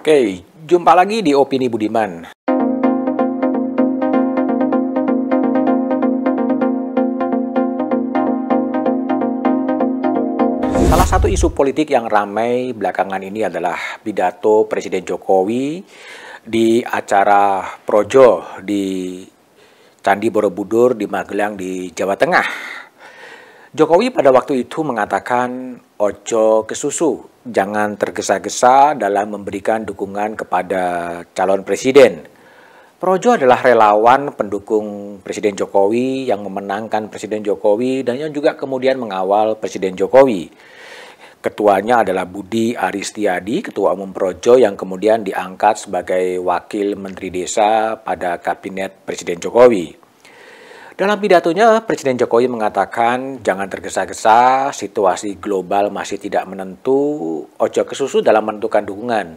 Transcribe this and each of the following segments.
Oke, jumpa lagi di Opini Budiman. Salah satu isu politik yang ramai belakangan ini adalah pidato Presiden Jokowi di acara Projo di Candi Borobudur di Magelang di Jawa Tengah. Jokowi pada waktu itu mengatakan ojo kesusu, jangan tergesa-gesa dalam memberikan dukungan kepada calon presiden. Projo adalah relawan pendukung Presiden Jokowi yang memenangkan Presiden Jokowi dan yang juga kemudian mengawal Presiden Jokowi. Ketuanya adalah Budi Aristiadi, Ketua Umum Projo yang kemudian diangkat sebagai Wakil Menteri Desa pada Kabinet Presiden Jokowi. Dalam pidatonya, Presiden Jokowi mengatakan, jangan tergesa-gesa, situasi global masih tidak menentu, ojo kesusu dalam menentukan dukungan.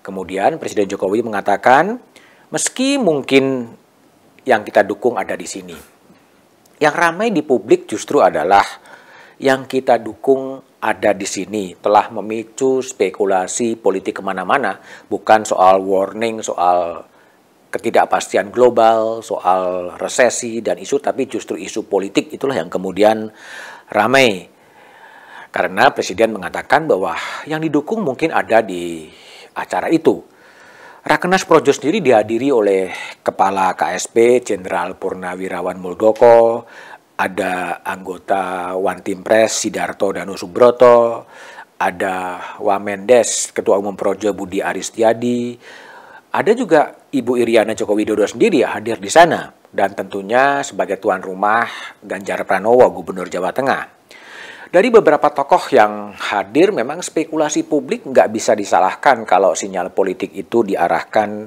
Kemudian Presiden Jokowi mengatakan, meski mungkin yang kita dukung ada di sini, yang ramai di publik justru adalah yang kita dukung ada di sini telah memicu spekulasi politik kemana-mana, bukan soal warning, soal ketidakpastian global, soal resesi dan isu, tapi justru isu politik itulah yang kemudian ramai. Karena Presiden mengatakan bahwa yang didukung mungkin ada di acara itu. Rakenas Projo sendiri dihadiri oleh Kepala KSP Jenderal Purnawirawan Muldoko, ada anggota One Team Press Sidarto Danu Subroto, ada Wamendes Ketua Umum Projo Budi Aristiadi, ada juga Ibu Iriana Joko Widodo sendiri hadir di sana dan tentunya sebagai tuan rumah Ganjar Pranowo Gubernur Jawa Tengah. Dari beberapa tokoh yang hadir memang spekulasi publik nggak bisa disalahkan kalau sinyal politik itu diarahkan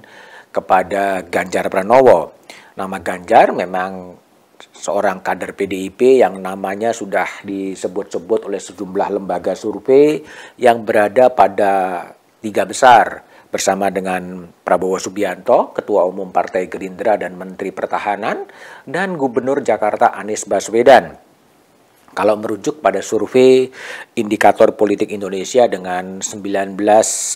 kepada Ganjar Pranowo. Nama Ganjar memang seorang kader PDIP yang namanya sudah disebut-sebut oleh sejumlah lembaga survei yang berada pada tiga besar bersama dengan Prabowo Subianto, Ketua Umum Partai Gerindra dan Menteri Pertahanan, dan Gubernur Jakarta Anies Baswedan. Kalau merujuk pada survei indikator politik Indonesia dengan 19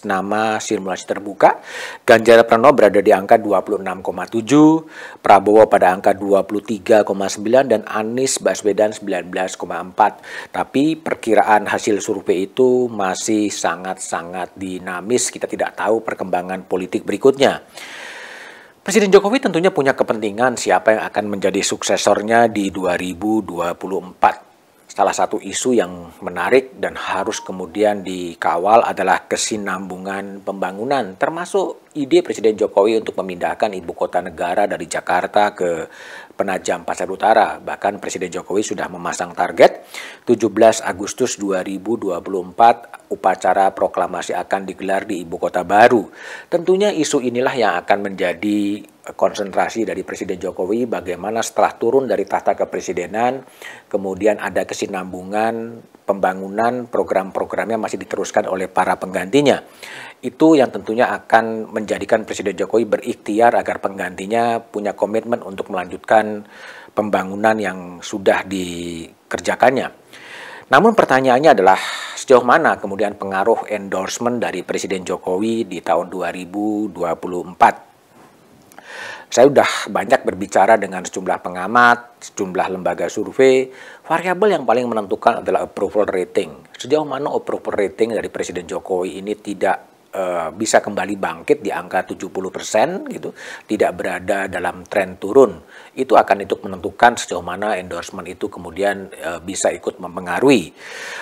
nama simulasi terbuka, Ganjar Pranowo berada di angka 26,7, Prabowo pada angka 23,9 dan Anies Baswedan 19,4. Tapi perkiraan hasil survei itu masih sangat-sangat dinamis, kita tidak tahu perkembangan politik berikutnya. Presiden Jokowi tentunya punya kepentingan siapa yang akan menjadi suksesornya di 2024 salah satu isu yang menarik dan harus kemudian dikawal adalah kesinambungan pembangunan termasuk ide Presiden Jokowi untuk memindahkan ibu kota negara dari Jakarta ke Penajam Pasar Utara. Bahkan Presiden Jokowi sudah memasang target 17 Agustus 2024 upacara proklamasi akan digelar di ibu kota baru. Tentunya isu inilah yang akan menjadi konsentrasi dari Presiden Jokowi bagaimana setelah turun dari tahta kepresidenan kemudian ada kesinambungan pembangunan program-programnya masih diteruskan oleh para penggantinya. Itu yang tentunya akan menjadikan Presiden Jokowi berikhtiar agar penggantinya punya komitmen untuk melanjutkan pembangunan yang sudah dikerjakannya. Namun pertanyaannya adalah sejauh mana kemudian pengaruh endorsement dari Presiden Jokowi di tahun 2024 saya sudah banyak berbicara dengan sejumlah pengamat, sejumlah lembaga survei. Variabel yang paling menentukan adalah approval rating. Sejauh mana approval rating dari Presiden Jokowi ini tidak Eh, bisa kembali bangkit di angka 70% gitu, tidak berada dalam tren turun, itu akan itu menentukan sejauh mana endorsement itu kemudian uh, bisa ikut mempengaruhi.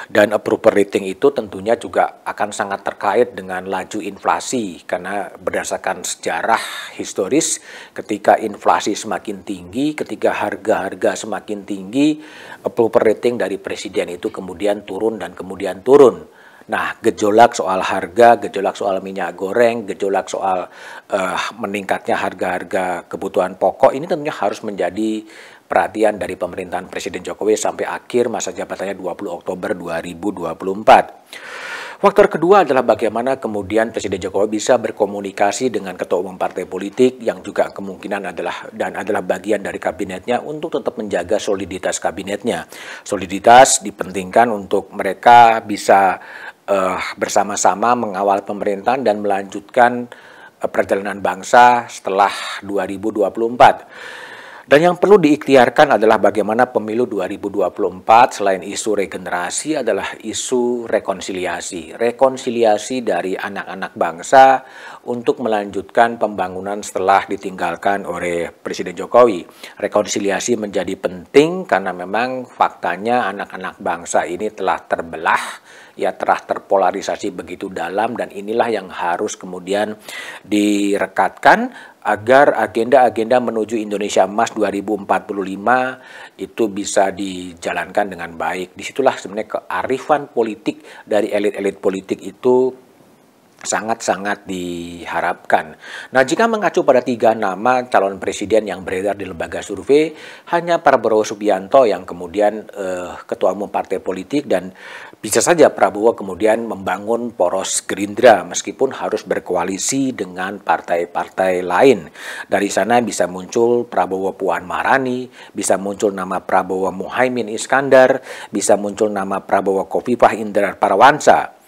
Dan approval rating itu tentunya juga akan sangat terkait dengan laju inflasi karena berdasarkan sejarah historis ketika inflasi semakin tinggi, ketika harga-harga semakin tinggi, approval rating dari presiden itu kemudian turun dan kemudian turun Nah, gejolak soal harga, gejolak soal minyak goreng, gejolak soal uh, meningkatnya harga-harga kebutuhan pokok ini tentunya harus menjadi perhatian dari pemerintahan Presiden Jokowi sampai akhir masa jabatannya 20 Oktober 2024. Faktor kedua adalah bagaimana kemudian Presiden Jokowi bisa berkomunikasi dengan ketua umum partai politik yang juga kemungkinan adalah dan adalah bagian dari kabinetnya untuk tetap menjaga soliditas kabinetnya. Soliditas dipentingkan untuk mereka bisa uh, bersama-sama mengawal pemerintahan dan melanjutkan uh, perjalanan bangsa setelah 2024. Dan yang perlu diikhtiarkan adalah bagaimana pemilu 2024 selain isu regenerasi adalah isu rekonsiliasi. Rekonsiliasi dari anak-anak bangsa untuk melanjutkan pembangunan setelah ditinggalkan oleh Presiden Jokowi. Rekonsiliasi menjadi penting karena memang faktanya anak-anak bangsa ini telah terbelah ya terah terpolarisasi begitu dalam dan inilah yang harus kemudian direkatkan agar agenda-agenda menuju Indonesia Emas 2045 itu bisa dijalankan dengan baik. Disitulah sebenarnya kearifan politik dari elit-elit politik itu sangat-sangat diharapkan. Nah, jika mengacu pada tiga nama calon presiden yang beredar di lembaga survei, hanya Prabowo Subianto yang kemudian eh, ketua umum partai politik dan bisa saja Prabowo kemudian membangun poros Gerindra meskipun harus berkoalisi dengan partai-partai lain. Dari sana bisa muncul Prabowo Puan Marani, bisa muncul nama Prabowo Muhaimin Iskandar, bisa muncul nama Prabowo Kofifah Indra Parawansa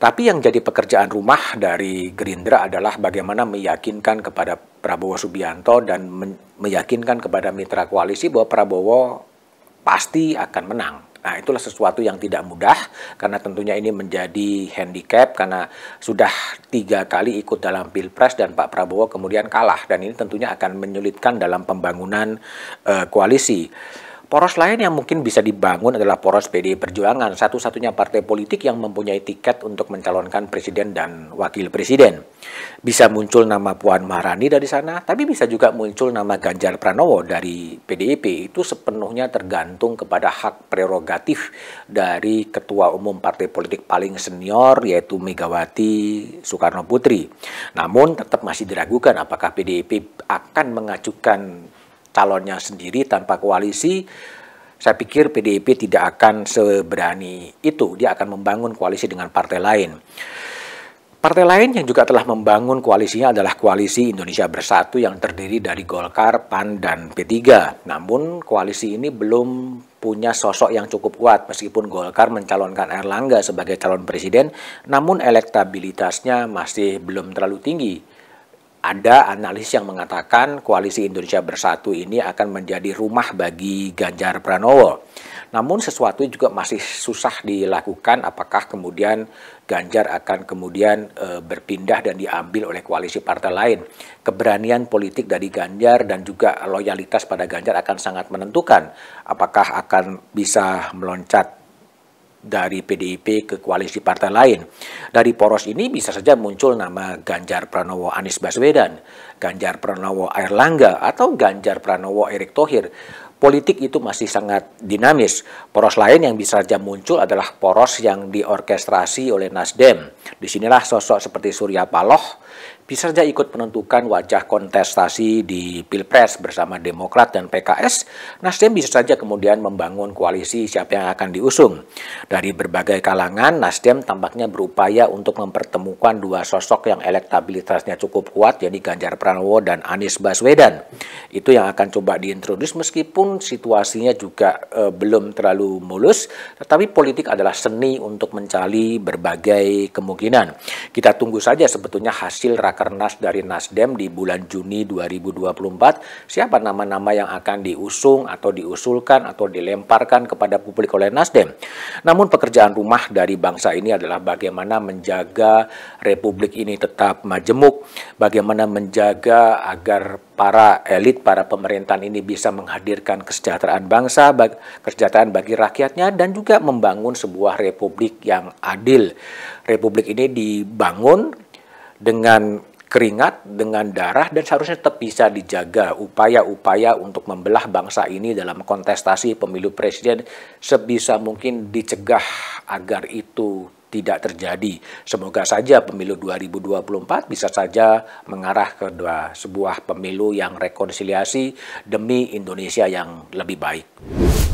tapi yang jadi pekerjaan rumah dari Gerindra adalah bagaimana meyakinkan kepada Prabowo Subianto dan meyakinkan kepada mitra koalisi bahwa Prabowo pasti akan menang. Nah, itulah sesuatu yang tidak mudah karena tentunya ini menjadi handicap karena sudah tiga kali ikut dalam pilpres dan Pak Prabowo kemudian kalah dan ini tentunya akan menyulitkan dalam pembangunan uh, koalisi. Poros lain yang mungkin bisa dibangun adalah poros PDI Perjuangan, satu-satunya partai politik yang mempunyai tiket untuk mencalonkan presiden dan wakil presiden. Bisa muncul nama Puan Maharani dari sana, tapi bisa juga muncul nama Ganjar Pranowo dari PDIP. Itu sepenuhnya tergantung kepada hak prerogatif dari ketua umum partai politik paling senior yaitu Megawati Soekarno Putri. Namun tetap masih diragukan apakah PDIP akan mengajukan calonnya sendiri tanpa koalisi, saya pikir PDIP tidak akan seberani itu. Dia akan membangun koalisi dengan partai lain. Partai lain yang juga telah membangun koalisinya adalah koalisi Indonesia Bersatu yang terdiri dari Golkar, PAN, dan P3. Namun koalisi ini belum punya sosok yang cukup kuat meskipun Golkar mencalonkan Erlangga sebagai calon presiden, namun elektabilitasnya masih belum terlalu tinggi ada analis yang mengatakan koalisi Indonesia Bersatu ini akan menjadi rumah bagi Ganjar Pranowo. Namun sesuatu juga masih susah dilakukan apakah kemudian Ganjar akan kemudian e, berpindah dan diambil oleh koalisi partai lain. Keberanian politik dari Ganjar dan juga loyalitas pada Ganjar akan sangat menentukan apakah akan bisa meloncat dari PDIP ke koalisi partai lain. Dari poros ini bisa saja muncul nama Ganjar Pranowo Anies Baswedan, Ganjar Pranowo Airlangga, atau Ganjar Pranowo Erick Thohir. Politik itu masih sangat dinamis. Poros lain yang bisa saja muncul adalah poros yang diorkestrasi oleh Nasdem. Disinilah sosok seperti Surya Paloh, bisa saja ikut penentukan wajah kontestasi di Pilpres bersama Demokrat dan PKS, Nasdem bisa saja kemudian membangun koalisi siapa yang akan diusung. Dari berbagai kalangan, Nasdem tampaknya berupaya untuk mempertemukan dua sosok yang elektabilitasnya cukup kuat, yaitu Ganjar Pranowo dan Anies Baswedan. Itu yang akan coba diintroduce meskipun situasinya juga e, belum terlalu mulus, tetapi politik adalah seni untuk mencari berbagai kemungkinan. Kita tunggu saja sebetulnya hasil rakyat Rakernas dari Nasdem di bulan Juni 2024, siapa nama-nama yang akan diusung atau diusulkan atau dilemparkan kepada publik oleh Nasdem. Namun pekerjaan rumah dari bangsa ini adalah bagaimana menjaga republik ini tetap majemuk, bagaimana menjaga agar para elit, para pemerintahan ini bisa menghadirkan kesejahteraan bangsa, kesejahteraan bagi rakyatnya, dan juga membangun sebuah republik yang adil. Republik ini dibangun dengan keringat dengan darah dan seharusnya tetap bisa dijaga upaya-upaya untuk membelah bangsa ini dalam kontestasi pemilu presiden sebisa mungkin dicegah agar itu tidak terjadi. Semoga saja pemilu 2024 bisa saja mengarah ke dua sebuah pemilu yang rekonsiliasi demi Indonesia yang lebih baik.